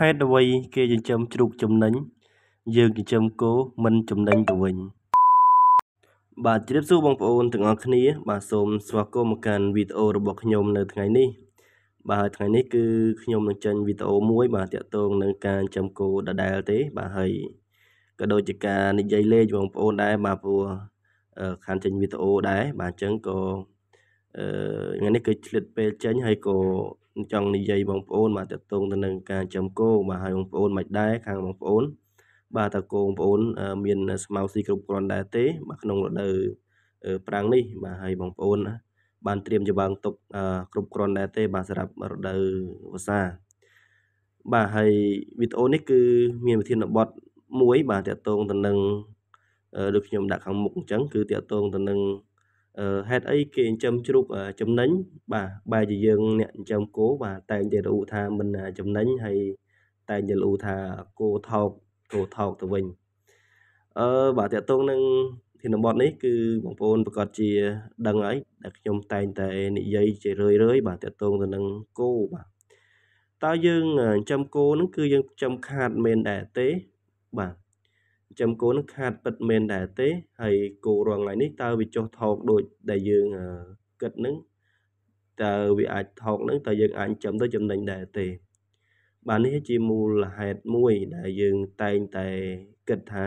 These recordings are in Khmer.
ហេតុអ្វីគេចិញ្ចឹមជ្រូកចំណេញយើងចិញ្ចឹមគោមិនចំណេញទៅវិញបាទជម្រាបសួរបងប្អូនទាំងអស់គ្នាបាទសូមស្វាគមន៍មកកាន់វីដេអូរបស់ខ្ញុំនៅថ្ងៃនេះបាទថ្ងៃនេះគឺខ្ញុំនឹងចេញវីដេអូមួយ បាទតាក់ទងនឹងការចិញ្ចឹមគោដដែលទេ បាទហើយក៏ដូចជាការ និយាយលេងបងប្អូនដែរបាទព្រោះខានចេញវីដេអូដែរបាទអញ្ចឹងក៏អឺថ្ងៃនេះគឺឆ្លៀតពេលចេញហើយក៏ចង់និយាយបងប្អូន បាទតកតងទៅនឹងការចំគោបាទហើយបងប្អូនមិនដែរខាងបងប្អូនបាទតើកូនបងប្អូន មានស្មៅស៊ីគ្រប់គ្រាន់ដែរទេបាទក្នុងរដូវប្រាំងនេះបាទហើយបងប្អូន បានត្រៀមចំបើងទុកគ្រប់គ្រាន់ដែរទេ បាទសម្រាប់រដូវវស្សា បាទហើយវីដេអូនេះគឺ មានវិធានបទមួយ បាទតកតងទៅនឹងដូចខ្ញុំដាក់ខាងមុខអញ្ចឹង គឺតកតងទៅនឹងហេតុអីគេចិញ្ចឹមជ្រូកចំណេញបាទបែរជាយើងអ្នកចិញ្ចឹមគោបាទតែងតែរឧថាមិនចំណេញហើយតែងតែរឧថាគោថោកគោថោកទៅវិញអឺបាទតកតងនឹងធានបត់នេះគឺបងប្អូនប្រកាសជាដឹងហើយដែលខ្ញុំតែងតែនិយាយជារឿយរឿយបាទតកតងទៅនឹងគោបាទតើយើងចិញ្ចឹមគោហ្នឹងគឺយើងចិញ្ចឹមខាតមែនដែរទេបាទចំគោលនឹងខាតពិតមែនដែរទេហើយគោរងថ្ងៃនេះតើវាចុះថោកដូចដែលយើងគិតនឹងតើវាអាចថោកនឹងតើយើងអាចចំទៅចំណេញដែរទេបាទនេះជាមូលហេតុមួយដែលយើងតែងតែគិតថា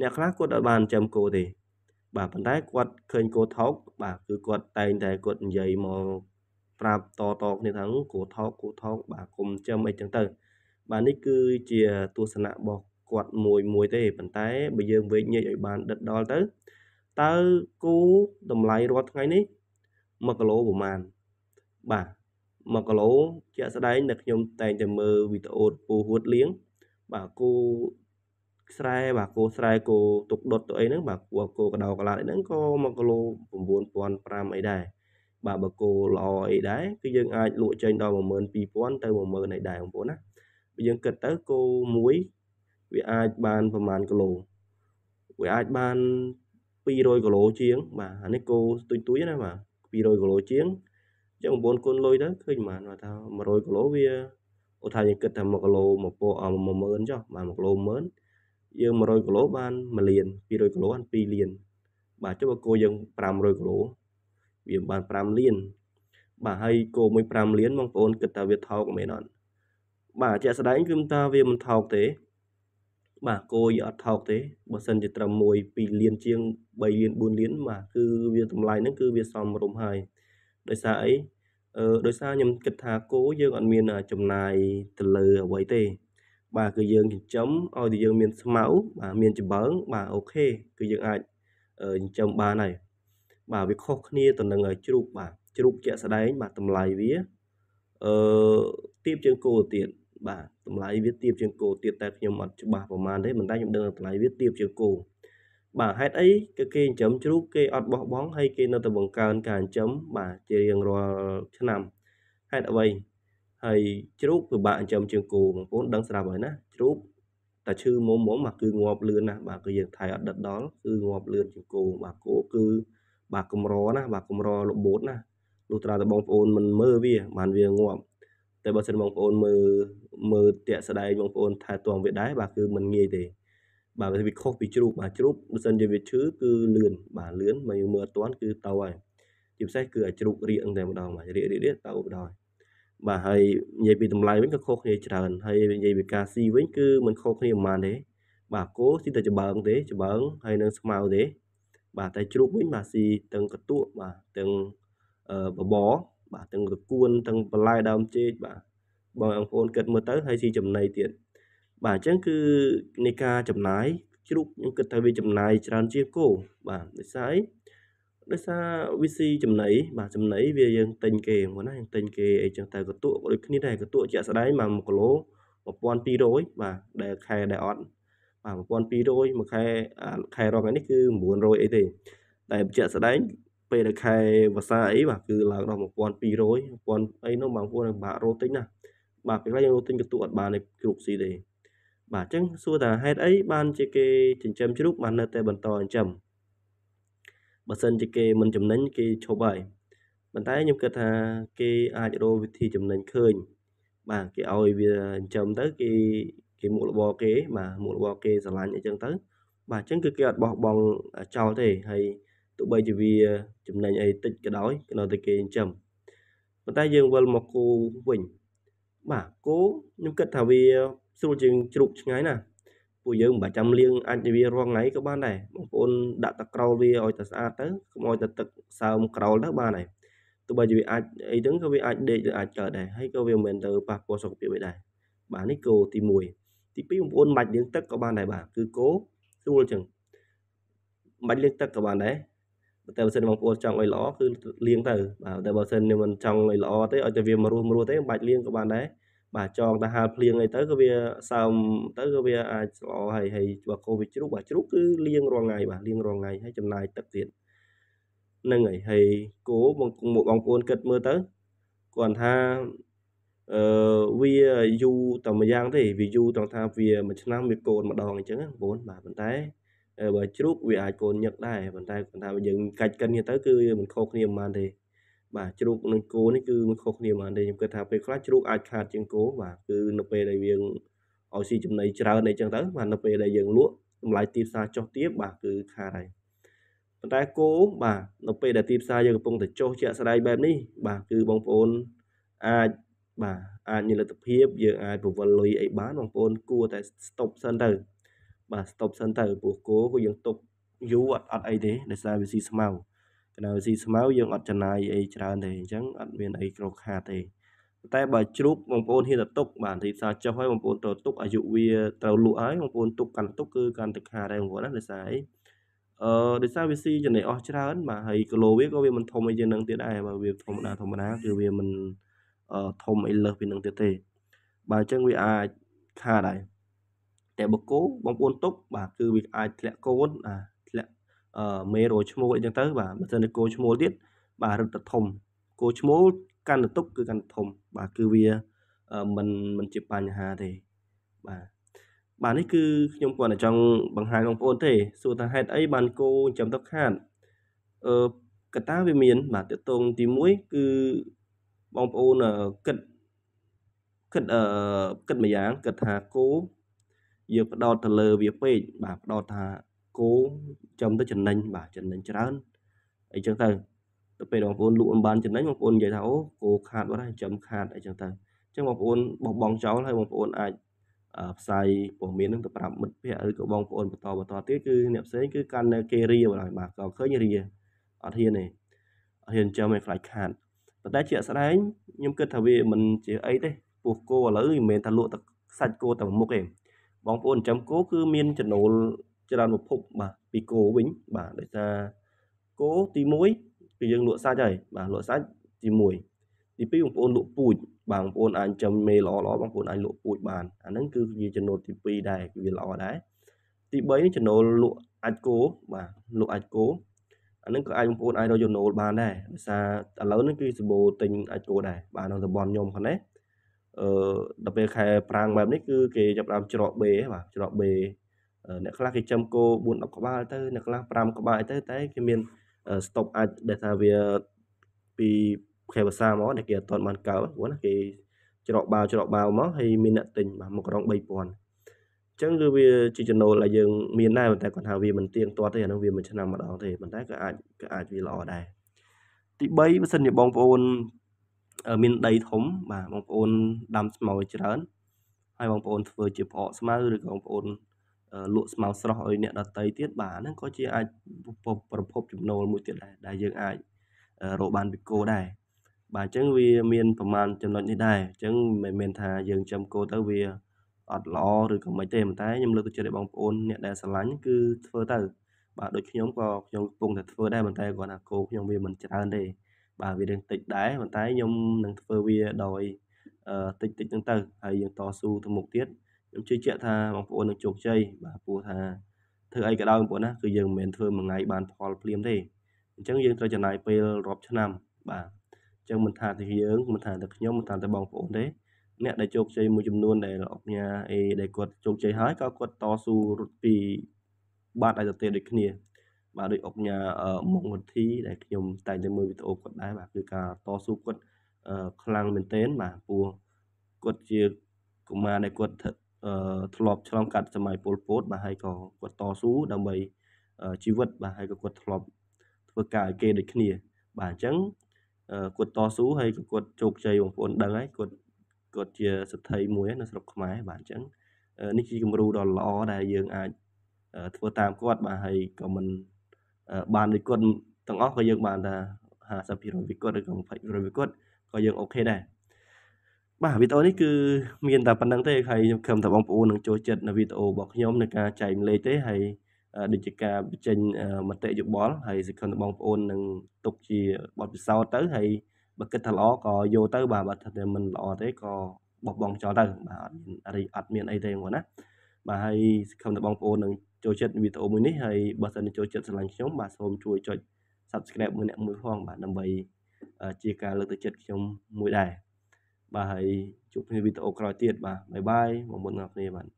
អ្នកខ្លះគាត់អត់បានចំគោទេបាទប៉ុន្តែគាត់ឃើញគោថោកបាទគឺគាត់តែងតែគាត់និយាយមកប្រាប់តតគ្នាថាគោថោកគោថោកបាទគុំចំអីចឹងទៅបាទនេះគឺជាទស្សនៈរបស់គាត់មួយមួយទេប៉ុន្តែបើយើងវេកញែកឲ្យបានដិតដល់ទៅតើគូតម្លៃរាល់ថ្ងៃនេះ1គីឡូប្រហែលបាទ1គីឡូជាក់ស្ដែងដែលខ្ញុំតែងតែមើលវីដេអូពូហួតលៀងបាទគូស្រែបាទគោស្រែគោទុកដុតទៅអីហ្នឹងបាទគោគោកដោកឡាតអីហ្នឹងក៏1គីឡូ9500អីដែរបាទបើគោល្អអីដែរគឺយើងអាចលក់ចេញដល់12000ទៅ10000អីដែរបងប្អូនណាបើយើងគិតទៅគោមួយវាអាចបានប្រហែលគីឡូវាអាចបាន200គីឡូជាង បាទអានេះគោទុយទុយណាបាទ200គីឡូជាងអញ្ចឹងបងប្អូនគុណលុយទៅឃើញប្រហែលបាទថា100គីឡូវាឧទាហរណ៍យើងគិតថា1គីឡូ10000ចុះបាទ1គីឡូ10000យើង100គីឡូបាន1លាន200គីឡូបាន2លានបាទចុះបើគោយើង500គីឡូវាបាន5លានបាទហើយគោមួយ5លានបងប្អូនគិតថាវាថោកមែនអត់បាទជាក់ស្ដែងគឺថាវាមិនថោកទេបាទគោវាអត់ថោកទេបើសិនជាត្រឹម1 2លានជាង3លាន4លានបាទគឺវាតម្លៃហ្នឹងគឺវាសមរម្យហើយដោយសារអីអឺដោយសារខ្ញុំគិតថាគោយើងអត់មានចំណាយទៅលើអ្វីទេ បាទគឺយើងចិញ្ចឹមឲ្យតែយើងមានស្មៅបាទមានចំបើងបាទអូខេគឺយើងអាចចិញ្ចឹមបានហើយបាទវាខុសគ្នា ទៅនឹងជ្រូកបាទជ្រូកជាក់ស្ដែងបាទតម្លៃវាអឺទៀបជាងគោទៀតបាទតម្លៃវាទៀបជាងគោទៀតតែខ្ញុំអត់ច្បាស់ប្រមាណទេមិនតែខ្ញុំដឹងថាតម្លៃវាទៀបជាងគោបាទហេតុអីគឺគេចិញ្ចឹមជ្រូកគេអត់បោះបង់ហើយគេនៅតែបង្កើនការចិញ្ចឹមបាទជារៀងរាល់ឆ្នាំហេតុអ្វីហើយជ្រូកពិបាកចិញ្ចឹមជាងគោបងប្អូនដឹងស្រាប់ហើយណាជ្រូកតែឈឺមុំមុំគឺងាប់លឿនណាបាទគឺយើងថៃអត់ដិតដល់គឺងាប់លឿនជាងគោបាទគោគឺបាទកំរណាបាទកំរលបូតណាលុះត្រាតែបងប្អូនមិនមើលវាបានវាងាប់តែបើសិនបងប្អូនមើលមើលតាក់ស្ដែងបងប្អូនថែទាំវាដែរបាទគឺมันងាយទេ បាទវាខុសពីជ្រូកបាទជ្រូកបើសិនជាវាឈឺគឺលឿនបាទលឿនមកយើងមើលអត់ទាន់គឺទៅហើយជាពិសេសគឺអាជ្រូករៀងតែម្ដងបាទរៀករៀករៀកទៅបណ្ដោយបាទហើយនិយាយពីតម្លៃវិញក៏ខុសគ្នាច្រើនហើយនិយាយពីការស៊ីវិញគឺมันខុសគ្នាប្រហែលទេ បាទគោស៊ីតែច្បើងទេច្បើងហើយនឹងស្មៅទេបាទតែជ្រូកវិញបាទស៊ីទាំងកតក់បាទទាំងបបរបាទទាំងរកួនទាំងបន្លែដើមចេកបាទបងប្អូនគិតមើលទៅហើយស៊ីចំណីទៀតបាទអញ្ចឹងគឺនៃការចំណាយជ្រូកខ្ញុំគិតថាវាចំណាយច្រើនជាងគោបាទដូចស្អីដោយសារវាស៊ីចំណីបាទចំណីវាយើងទិញគេហ្នឹងណាយើងទិញគេអីចឹងទៅកតក់ដូចគ្នាដែរកតក់ជាក់ស្ដែងមក1គីឡូ1200បាទដែលខែដែលអត់បាទ1200មួយខែខែរងនេះគឺ900អីទេតែជាក់ស្ដែងពេលនៅខែវស្សាអីបាទគឺឡើងដល់1200 1000អីនោះបងប្អូនបាក់រត់តិចណាបាទពេលខ្លះយើងរត់ទិញកន្ទុកអត់បានគ្រប់ស៊ីទេបាទអញ្ចឹងសួរថាហេតុអីបានជាគេចិញ្ចឹមជ្រូកបាននៅតែបន្តចិញ្ចឹមបើសិនជាគេមិនចំណេញគេឈប់ហើយប៉ុន្តែខ្ញុំគិតថាគេអាចរកវិធីចំណេញឃើញបាទគេឲ្យវាចិញ្ចឹមទៅគេគេមុខរបរគេបាទមុខរបរគេស្រឡាញ់អីចឹងទៅបាទអញ្ចឹងគឺគេអត់បោះបង់ចោលទេហើយទោះបីជាវាចំណេញអីតិចក៏ដោយក៏នៅតែគេចិញ្ចឹមប៉ុន្តែយើងវិលមកគោវិញបាទគោខ្ញុំគិតថាវាស្រួលជាងជ្រូកឆ្ងាយណាពួកយើងមិនបាច់ចាំលាងអាចវារាល់ថ្ងៃក៏បានដែរបងប្អូនដាក់តក្រោលវាឲ្យតែស្អាតទៅកុំឲ្យតែទឹកសើមក្រោលទៅបានហើយទោះបីជាវាអាចអីទាំងក៏វាអាចដេកឬអាចកើតដែរហើយក៏វាមិនមែនទៅប៉ះពាល់សុខភាពអីដែរបាទនេះគោទី1ទី2បងប្អូនមិនបាច់លាងទឹកក៏បានដែរបាទគឺគោស្រួលជាងមិនបាច់លាងទឹកក៏បានដែរតែបើសិនបងប្អូនចង់ឲ្យល្អគឺលាងទៅបាទតែបើសិនមិនចង់ឲ្យល្អទេឲ្យតែវាមរស់មរស់ទេមិនបាច់លាងក៏បានដែរបាទចងទៅហាលភ្លៀងអីទៅគឺវាសើមទៅគឺវាអាចល្អហើយហើយបើកូវាជ្រុះបាទជ្រុះគឺលាងរាល់ថ្ងៃបាទលាងរាល់ថ្ងៃហើយចំណាយទឹកទៀតហ្នឹងហើយហើយគោបងបងប្អូនគិតមើលទៅគាត់ថាអឺវាយូរតែម្យ៉ាងទេវាយូរត្រង់ថាវាមួយឆ្នាំវាកូនម្ដងអញ្ចឹងបងប្អូនបាទប៉ុន្តែបើជ្រូកវាអាចកូនញឹកដែរប៉ុន្តែគាត់ថាយើងកាច់កិនគ្នាទៅគឺវាមិនខុសគ្នាប៉ុន្មានទេបាទជ្រូកនិងគោនេះគឺមិនខុសគ្នាប៉ុន្មានទេខ្ញុំគិតថាពេលខ្លះជ្រូកអាចខាតជាងគោបាទគឺនៅពេលដែលយើងឲ្យស៊ីចំណីច្រើនអីចឹងទៅបាទនៅពេលដែលយើងលក់តម្លៃទីផ្សារចុះទាបបាទគឺខាតហើយប៉ុន្តែគោបាទនៅពេលដែលទីផ្សារយើងកំពុងតែចុះជាក់ស្ដែងបែបនេះបាទគឺបងប្អូនអាចបាទអាចមានលទ្ធភាពយើងអាចពវល់លុយអីបានបងប្អូនគួរតែ stop សិនទៅបាទ stop សិនទៅពោះគោគឺយើងទុកយូរអត់អត់អីទេដោយសារវាស៊ីស្មៅកណ្ដាលវាស៊ីស្មៅយើងអត់ចំណាយអីច្រើនទេអញ្ចឹងអត់មានអីក្រខាតទេតែបើជ្រូកបងប្អូនហ៊ានទៅទុកបាទទីផ្សារចុះហើយបងប្អូនត្រូវទុកអាយុវាត្រូវលក់ហើយបងប្អូនទុកកាន់ទុកគឺកាន់តែខាតដែរបងប្អូនណាដោយសារអីអឺដោយសារវាស៊ីចំណេះអស់ច្រើនបាទហើយគីឡូវាក៏វាមិនធំអីជាងនឹងទៀតដែរបើវាធម្មតាធម្មតាគឺវាមិនអឺធំអីលើសពីនឹងទៀតទេបាទអញ្ចឹងវាអាចខាតដែរតែបកគោបងប្អូនទុកបាទគឺវាអាចធ្លាក់កូនបាទធ្លាក់អឺមេរោឈ្មោលអីចឹងទៅបាទបើសិនជាគោឈ្មោលទៀតបាទរឹតតែធំគោឈ្មោលកាន់តែទុកគឺកាន់តែធំបាទគឺវាមិនមិនជាបញ្ហាទេបាទបាទនេះគឺខ្ញុំគាត់តែចង់បង្ហាញបងប្អូនទេសួរថាហេតុអីបានគោចាំទៅខាតអឺកតាវាមានបាទតកតងទី1គឺបងប្អូនគិតគិតអឺគិតមួយយ៉ាងគិតថាគោយើងផ្ដោតទៅលើវាពេកបាទផ្ដោតថាគោចំទៅចំណេញបាទចំណេញច្រើនអីចឹងទៅទៅពេលបងប្អូនលក់មិនបានចំណេញបងប្អូននិយាយថាអូគោខាតបាត់ហើយចំខាតអីចឹងទៅអញ្ចឹងបងប្អូនបោះបង់ចោលហើយបងប្អូនអាចផ្សាយព័ត៌មាននឹងទៅប្រាប់មិត្តភ័ក្តិឬក៏បងប្អូនបន្តបន្តទៀតគឺអ្នកផ្សេងគឺកាន់នៅគេរាបាទបាទក៏ឃើញរាអត់ហ៊ានទេអត់ហ៊ានចាំឲ្យខ្លាចខាតប៉ុន្តែជាស្ដែងខ្ញុំគិតថាវាមិនជាអីទេពោះគោឥឡូវមិនមែនថាលក់តែសាច់គោតែមួយមុខទេបងប្អូនចាំគោគឺមានចំណូលច្រើនប្រភពបាទពីគោវិញបាទដោយសារគោទី1គឺយើងលក់សាច់ហើយបាទលក់សាច់ទី1ទី2បងប្អូនលក់ពូជបាទបងប្អូនអាចចំមេល្អល្អបងប្អូនអាចលក់ពូជបានអាហ្នឹងគឺជាចំណូលទី2ដែរគឺវាល្អដែរទី3ចំណូលលក់អាចគោបាទលក់អាចគោអាហ្នឹងក៏អាចបងប្អូនអាចរកចំណូលបានដែរដោយសារឥឡូវហ្នឹងគឺសម្បូរទិញអាចគោដែរបាទនៅតំបន់ខ្ញុំផងណាអឺដល់ពេលខែប្រាំងបែបនេះគឺគេចាប់ដើមច្រកបេបាទច្រកបេអ្នកខ្លះគេចំគោ4 10ក្បាលទៅអ្នកខ្លះ5ក្បាលទៅតែគេមានស្តុកអាចដែលថាវាពីខែភាសាមកដែលគេអត់ទាន់បានកើព្រោះណាគេ ច្រកបាវច្រកបាវមកហើយមានអ្នកទិញបាទមួយក្រុង3000អញ្ចឹងគឺវាជាចំណូលដែលយើងមានដែរប៉ុន្តែគាត់ថាវាមិនទៀងទាត់ទេអានោះវាមួយឆ្នាំម្ដងទេប៉ុន្តែក៏អាចក៏អាចវាល្អដែរទី3បើសិនជាបងប្អូនមានដីធំបាទបងប្អូនដាំស្មៅច្រើនហើយបងប្អូនធ្វើជាផ្អកស្មៅឬក៏បងប្អូន លក់ស្មៅស្រស់ឲ្យអ្នកដតីទៀតបាទហ្នឹងក៏ជាអាចប្រភព ចំណូលមួយទៀតដែរដែលយើងអាចរកបានពីគោដែរបាទអញ្ចឹងវាមានប្រមាណចំណុចនេះដែរអញ្ចឹងមិនមែនថាយើងចំគោទៅវា អត់ល្អឬក៏មិនទេប៉ុន្តែខ្ញុំលើកទឹកចិត្តឲ្យបងប្អូនអ្នកដែលស្រឡាញ់គឺធ្វើទៅបាទដូចខ្ញុំក៏ខ្ញុំកំពុងតែធ្វើដែរប៉ុន្តែគាត់ថាគោខ្ញុំវាមិនច្រើនទេបាទវារឿងតិចដែរប៉ុន្តែខ្ញុំនឹងធ្វើវាដោយតិចតិចហ្នឹងទៅហើយយើងតស៊ូទៅមុខទៀតខ្ញុំជឿជាក់ថាបងប្អូននឹងជោគជ័យបាទព្រោះថាធ្វើអីក៏ដោយបងប្អូនណាគឺយើងមិនមែនធ្វើមួយថ្ងៃបាន ផលភ្លាមទេអញ្ចឹងយើងត្រូវចំណាយពេលរាប់ឆ្នាំ បាទអញ្ចឹងមិនថាតែយើងមិនថាតែខ្ញុំមិនថាតែបងប្អូនទេអ្នកដែលជោគជ័យមួយចំនួនដែលអបញ្ញាអេដែលគាត់ជោគជ័យហើយក៏គាត់តស៊ូរត់ពីបាត់ឲ្យទៅទៀតដូចគ្នាបាទដោយអុកញ៉ាមុខវិធី ដែលខ្ញុំតែងតែមើលវីដេអូគាត់ដែរបាទគឺការតស៊ូគាត់ខ្លាំងមែនទែនបាទពោះគាត់ជាកុមារដែលគាត់ធ្លាប់ឆ្លងកាត់សម័យពលពត បាទហើយក៏គាត់តស៊ូដើម្បីជីវិតបាទហើយក៏គាត់ធ្លាប់ ធ្វើការឲ្យគេដូចគ្នា បាទអញ្ចឹងគាត់តស៊ូហើយក៏គាត់ជោគជ័យបងប្អូនដឹងហើយគាត់គាត់ជាសិទ្ធិមួយនៅស្រុកខ្មែរបាទអញ្ចឹងនេះជាគំរូដ៏ល្អដែលយើងអាច ធ្វើតាមគាត់បាទហើយក៏មិនបានដូចគាត់ទាំងអស់ក៏យើងបានថា50%វាគាត់ឬក៏20%វាគាត់ក៏យើងអូខេដែរបាទវីដេអូនេះគឺមានតែប៉ុណ្្នឹងទេហើយខ្ញុំខំថាបងប្អូននឹងចូលចិត្តនៅវីដេអូរបស់ខ្ញុំនៅការចែកម្លេចទេហើយដូចជាការបញ្ចេញមតិយោបល់ហើយសង្ឃឹមថាបងប្អូននឹងទុកជាបទពិសោធន៍ទៅ ហើយបើគិតថាល្អក៏យកទៅបាទបើថាមិនល្អទេក៏បោះបង់ចោលទៅបាទអត់មានអត់មានអីទេបងប្អូនណាបាទហើយសង្ឃឹមថាបងប្អូននឹងចូលចិត្តវីដេអូមួយនេះហើយបើសិនចូលចិត្តស្រឡាញ់ខ្ញុំបាទសូមជួយចុច Subscribe មួយអ្នកមួយផងបាទដើម្បីជាការលើកទឹកចិត្តខ្ញុំមួយដែរបាទហើយជួបគ្នាវីដេអូក្រោយទៀតបាទបាយបាយបងប្អូនទាំងអស់គ្នាបាទ